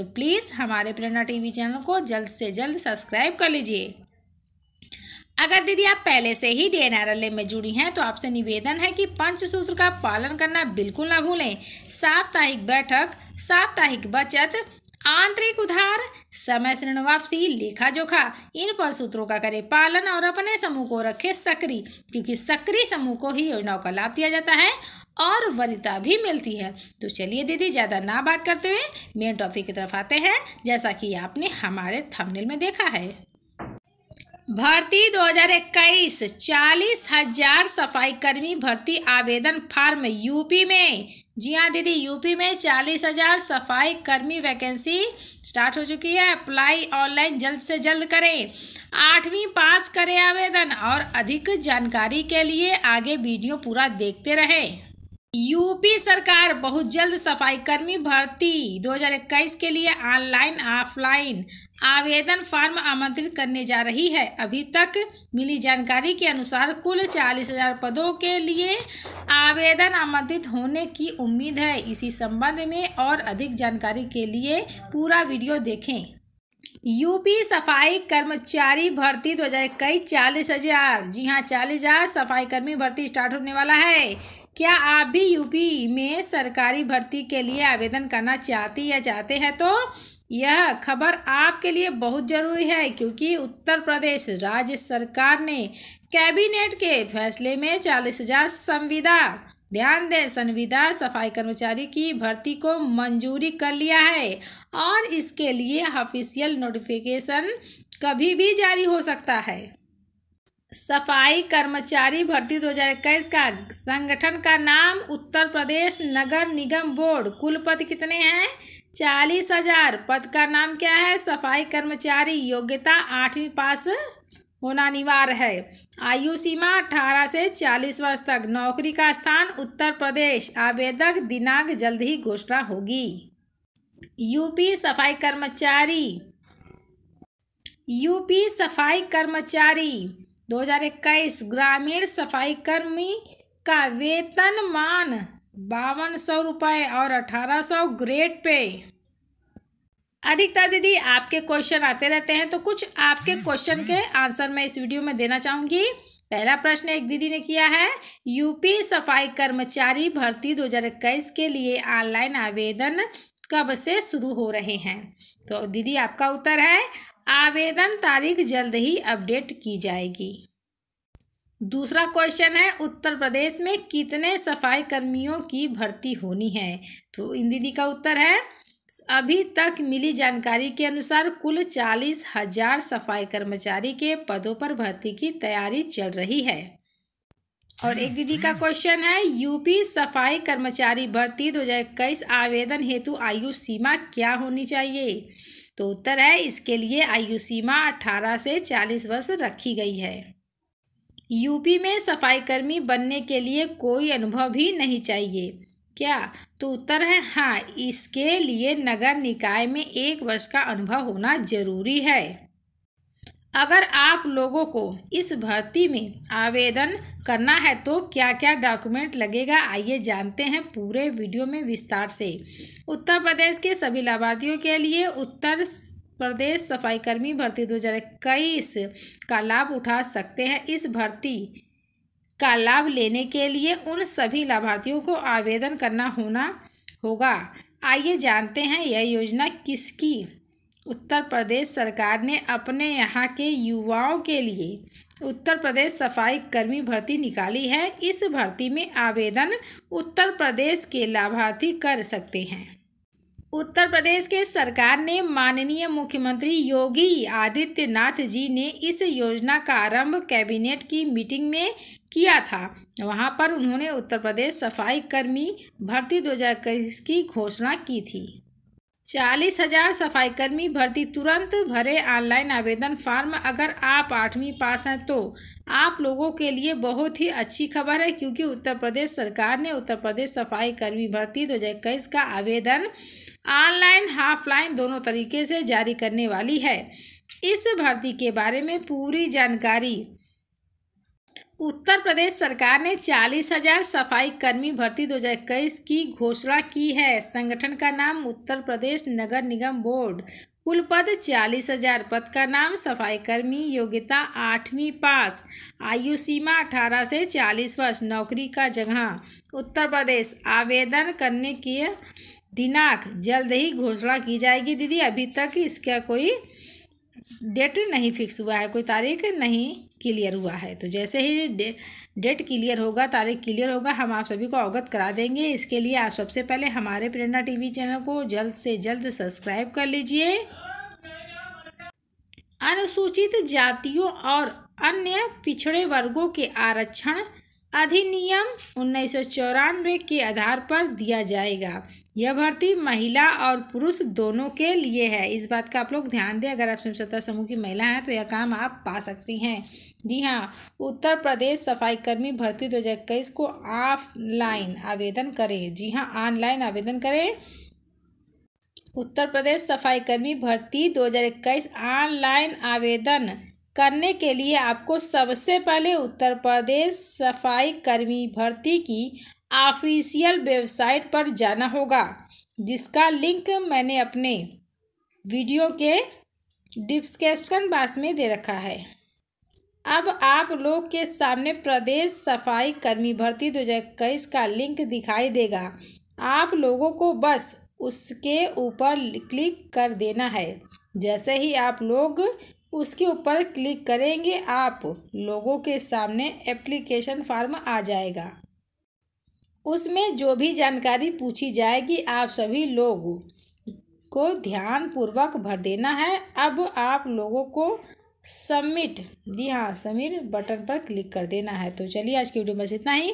तो प्लीज़ हमारे प्रेरणा TV channel को जल्द से जल्द सब्सक्राइब कर लीजिए अगर दीदी आप पहले से ही डी में जुड़ी हैं तो आपसे निवेदन है कि पंचसूत्र का पालन करना बिल्कुल ना भूलें साप्ताहिक बैठक साप्ताहिक बचत आंतरिक उधार समय से ऋण वापसी लेखा जोखा इन पर सूत्रों का करें पालन और अपने समूह को रखें सक्रिय क्योंकि सक्रिय समूह को ही योजनाओं का लाभ दिया जाता है और वरीता भी मिलती है तो चलिए दीदी ज़्यादा ना बात करते हुए मेन टॉपिक की तरफ आते हैं जैसा कि आपने हमारे थंबनेल में देखा है भर्ती 2021 चालीस हजार सफाई कर्मी भर्ती आवेदन फार्म यूपी में जी हाँ दीदी यूपी में चालीस हजार सफाई कर्मी वैकेंसी स्टार्ट हो चुकी है अप्लाई ऑनलाइन जल्द से जल्द करें आठवीं पास करें आवेदन और अधिक जानकारी के लिए आगे वीडियो पूरा देखते रहें यूपी सरकार बहुत जल्द सफाई कर्मी भर्ती 2021 के लिए ऑनलाइन ऑफलाइन आवेदन फॉर्म आमंत्रित करने जा रही है अभी तक मिली जानकारी के अनुसार कुल चालीस हजार पदों के लिए आवेदन आमंत्रित होने की उम्मीद है इसी संबंध में और अधिक जानकारी के लिए पूरा वीडियो देखें यूपी सफाई कर्मचारी भर्ती दो हजार इक्कीस चालीस हजार जी हाँ चालीस हजार सफाई कर्मी भर्ती स्टार्ट होने वाला है क्या आप भी यूपी में सरकारी भर्ती के लिए आवेदन करना चाहती या चाहते हैं तो यह खबर आपके लिए बहुत ज़रूरी है क्योंकि उत्तर प्रदेश राज्य सरकार ने कैबिनेट के फैसले में चालीस हजार संविदा ध्यान दें संविदा सफाई कर्मचारी की भर्ती को मंजूरी कर लिया है और इसके लिए ऑफिशियल नोटिफिकेशन कभी भी जारी हो सकता है सफाई कर्मचारी भर्ती 2021 का संगठन का नाम उत्तर प्रदेश नगर निगम बोर्ड कुल पद कितने हैं चालीस हजार पद का नाम क्या है सफाई कर्मचारी योग्यता आठवीं पास होना अनिवार्य है आयु सीमा अठारह से चालीस वर्ष तक नौकरी का स्थान उत्तर प्रदेश आवेदक दिनांक जल्द ही घोषणा होगी यूपी सफाई कर्मचारी यूपी सफाई कर्मचारी 2021 ग्रामीण सफाई कर्मी का वेतन मान बावन सौ रुपये और अठारह सौ ग्रेड पे अधिकता दीदी आपके क्वेश्चन आते रहते हैं तो कुछ आपके क्वेश्चन के आंसर मैं इस वीडियो में देना चाहूंगी पहला प्रश्न एक दीदी ने किया है यूपी सफाई कर्मचारी भर्ती 2021 के लिए ऑनलाइन आवेदन कब से शुरू हो रहे हैं तो दीदी आपका उत्तर है आवेदन तारीख जल्द ही अपडेट की जाएगी दूसरा क्वेश्चन है उत्तर प्रदेश में कितने सफाई कर्मियों की भर्ती होनी है तो इन दीदी का उत्तर है अभी तक मिली जानकारी के अनुसार कुल चालीस हजार सफाई कर्मचारी के पदों पर भर्ती की तैयारी चल रही है और एक दीदी का क्वेश्चन है यूपी सफाई कर्मचारी भर्ती दो इक्कीस आवेदन हेतु आयु सीमा क्या होनी चाहिए तो उत्तर है इसके लिए आयु सीमा 18 से 40 वर्ष रखी गई है यूपी में सफाईकर्मी बनने के लिए कोई अनुभव भी नहीं चाहिए क्या तो उत्तर है हाँ इसके लिए नगर निकाय में एक वर्ष का अनुभव होना जरूरी है अगर आप लोगों को इस भर्ती में आवेदन करना है तो क्या क्या डॉक्यूमेंट लगेगा आइए जानते हैं पूरे वीडियो में विस्तार से उत्तर प्रदेश के सभी लाभार्थियों के लिए उत्तर प्रदेश सफाईकर्मी भर्ती दो हज़ार इक्कीस का लाभ उठा सकते हैं इस भर्ती का लाभ लेने के लिए उन सभी लाभार्थियों को आवेदन करना होना होगा आइए जानते हैं यह योजना किसकी उत्तर प्रदेश सरकार ने अपने यहाँ के युवाओं के लिए उत्तर प्रदेश सफाई कर्मी भर्ती निकाली है इस भर्ती में आवेदन उत्तर प्रदेश के लाभार्थी कर सकते हैं उत्तर प्रदेश के सरकार ने माननीय मुख्यमंत्री योगी आदित्यनाथ जी ने इस योजना का आरंभ कैबिनेट की मीटिंग में किया था वहां पर उन्होंने उत्तर प्रदेश सफाई कर्मी भर्ती दो की घोषणा की थी चालीस हजार सफाईकर्मी भर्ती तुरंत भरे ऑनलाइन आवेदन फॉर्म अगर आप आठवीं पास हैं तो आप लोगों के लिए बहुत ही अच्छी खबर है क्योंकि उत्तर प्रदेश सरकार ने उत्तर प्रदेश सफाई कर्मी भर्ती दो हज़ार इक्कीस का आवेदन ऑनलाइन हाफलाइन दोनों तरीके से जारी करने वाली है इस भर्ती के बारे में पूरी जानकारी उत्तर प्रदेश सरकार ने चालीस हजार सफाई कर्मी भर्ती 2021 की घोषणा की है संगठन का नाम उत्तर प्रदेश नगर निगम बोर्ड कुल पद चालीस हजार पद का नाम सफाई कर्मी योग्यता आठवीं पास आयु सीमा अठारह से चालीस वर्ष नौकरी का जगह उत्तर प्रदेश आवेदन करने की दिनांक जल्द ही घोषणा की जाएगी दीदी अभी तक इसका कोई डेट नहीं फिक्स हुआ है कोई तारीख नहीं क्लियर हुआ है तो जैसे ही डे, डेट क्लियर होगा तारीख क्लियर होगा हम आप सभी को अवगत करा देंगे इसके लिए आप सबसे पहले हमारे प्रेरणा टीवी चैनल को जल्द से जल्द सब्सक्राइब कर लीजिए अनुसूचित जातियों और अन्य पिछड़े वर्गों के आरक्षण अधिनियम उन्नीस के आधार पर दिया जाएगा यह भर्ती महिला और पुरुष दोनों के लिए है इस बात का आप लोग ध्यान दें अगर आप स्वच्छता समूह की महिला हैं तो यह काम आप पा सकती हैं जी हाँ उत्तर प्रदेश सफाईकर्मी भर्ती दो हज़ार इक्कीस को ऑफलाइन आवेदन करें जी हाँ ऑनलाइन आवेदन करें उत्तर प्रदेश सफाईकर्मी भर्ती इक्कीस ऑनलाइन आवेदन करने के लिए आपको सबसे पहले उत्तर प्रदेश सफाई कर्मी भर्ती की ऑफिशियल वेबसाइट पर जाना होगा जिसका लिंक मैंने अपने वीडियो के डिस्क्रिप्शन बॉक्स में दे रखा है अब आप लोग के सामने प्रदेश सफाई कर्मी भर्ती दो का लिंक दिखाई देगा आप लोगों को बस उसके ऊपर क्लिक कर देना है जैसे ही आप लोग उसके ऊपर क्लिक करेंगे आप लोगों के सामने एप्लीकेशन फॉर्म आ जाएगा उसमें जो भी जानकारी पूछी जाएगी आप सभी लोगों को ध्यानपूर्वक भर देना है अब आप लोगों को सबमिट जी हाँ समीर बटन पर क्लिक कर देना है तो चलिए आज की वीडियो बस इतना ही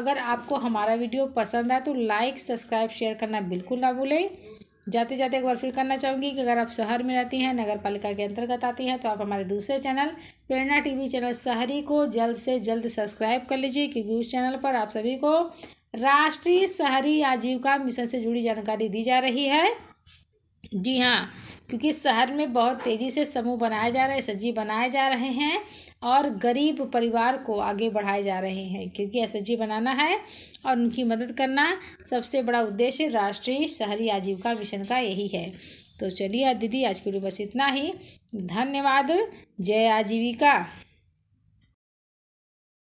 अगर आपको हमारा वीडियो पसंद आए तो लाइक सब्सक्राइब शेयर करना बिल्कुल ना भूलें जाते जाते एक बार फिर करना चाहूँगी कि अगर आप शहर में रहती हैं नगर पालिका के अंतर्गत आती हैं तो आप हमारे दूसरे चैनल प्रेरणा टीवी चैनल शहरी को जल्द से जल्द सब्सक्राइब कर लीजिए क्योंकि उस चैनल पर आप सभी को राष्ट्रीय शहरी आजीविका मिशन से जुड़ी जानकारी दी जा रही है जी हाँ क्योंकि शहर में बहुत तेज़ी से समूह बनाए जा रहे हैं सज्जी बनाए जा रहे हैं और गरीब परिवार को आगे बढ़ाए जा रहे हैं क्योंकि एस बनाना है और उनकी मदद करना सबसे बड़ा उद्देश्य राष्ट्रीय शहरी आजीविका मिशन का यही है तो चलिए दीदी आज के लिए बस इतना ही धन्यवाद जय आजीविका